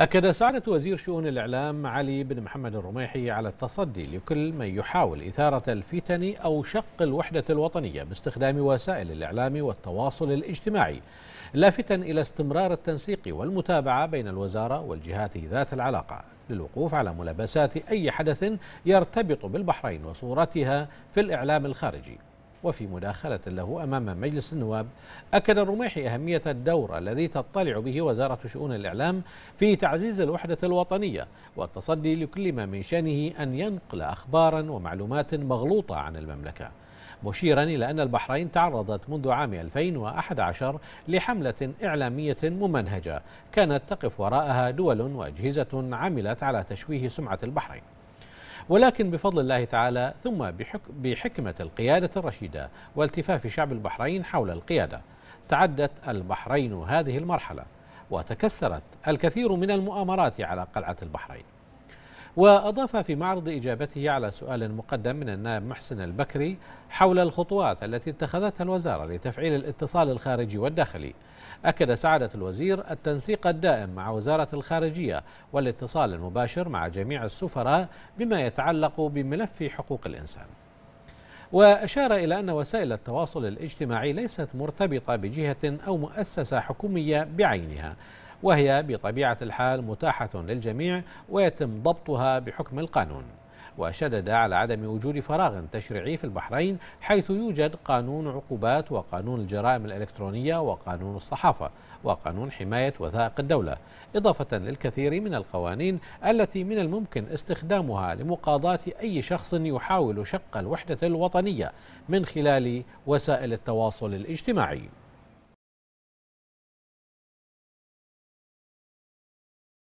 أكد سعادة وزير شؤون الإعلام علي بن محمد الرميحي على التصدي لكل من يحاول إثارة الفتن أو شق الوحدة الوطنية باستخدام وسائل الإعلام والتواصل الاجتماعي لافتا إلى استمرار التنسيق والمتابعة بين الوزارة والجهات ذات العلاقة للوقوف على ملابسات أي حدث يرتبط بالبحرين وصورتها في الإعلام الخارجي وفي مداخلة له أمام مجلس النواب أكد الرميحي أهمية الدور الذي تطلع به وزارة شؤون الإعلام في تعزيز الوحدة الوطنية والتصدي لكل ما من شأنه أن ينقل أخبارا ومعلومات مغلوطة عن المملكة مشيرا إلى أن البحرين تعرضت منذ عام 2011 لحملة إعلامية ممنهجة كانت تقف وراءها دول وأجهزة عملت على تشويه سمعة البحرين ولكن بفضل الله تعالى ثم بحكمة القيادة الرشيدة والتفاف شعب البحرين حول القيادة تعدت البحرين هذه المرحلة وتكسرت الكثير من المؤامرات على قلعة البحرين وأضاف في معرض إجابته على سؤال مقدم من النائب محسن البكري حول الخطوات التي اتخذتها الوزارة لتفعيل الاتصال الخارجي والداخلي أكد سعادة الوزير التنسيق الدائم مع وزارة الخارجية والاتصال المباشر مع جميع السفراء بما يتعلق بملف حقوق الإنسان وأشار إلى أن وسائل التواصل الاجتماعي ليست مرتبطة بجهة أو مؤسسة حكومية بعينها وهي بطبيعة الحال متاحة للجميع ويتم ضبطها بحكم القانون وشدد على عدم وجود فراغ تشريعي في البحرين حيث يوجد قانون عقوبات وقانون الجرائم الإلكترونية وقانون الصحافة وقانون حماية وثائق الدولة إضافة للكثير من القوانين التي من الممكن استخدامها لمقاضاة أي شخص يحاول شق الوحدة الوطنية من خلال وسائل التواصل الاجتماعي